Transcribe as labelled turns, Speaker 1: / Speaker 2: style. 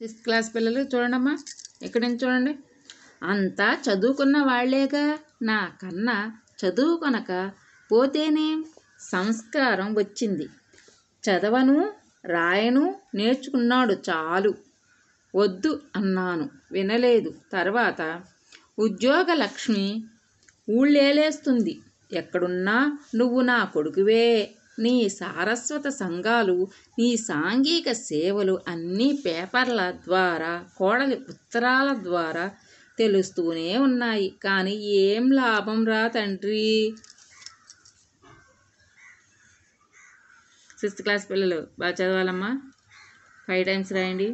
Speaker 1: sixth class పిల్లలు చూడండమ్మా ఎక్కడి నుంచి చూడండి అంతా చదువుకున్న వాళ్లేగా నా కన్న చదువుకొనక పోతేనే సంస్కారం వచ్చింది చదవను రాయను నేర్చుకున్నాడు చాలు వద్దు అన్నాను వినలేదు తర్వాత ఉద్యోగ లక్ష్మి ఊళ్ళేలేస్తుంది ఎక్కడున్నా నువ్వు నా కొడుకువే నీ సారస్వత సంఘాలు నీ సాంఘిక సేవలు అన్ని పేపర్ల ద్వారా కోడలి ఉత్తరాల ద్వారా తెలుస్తూనే ఉన్నాయి కానీ ఏం లాభం రా తండ్రి సిక్స్త్ క్లాస్ పిల్లలు బాగా చదవాలమ్మా ఫైవ్ టైమ్స్ రాయండి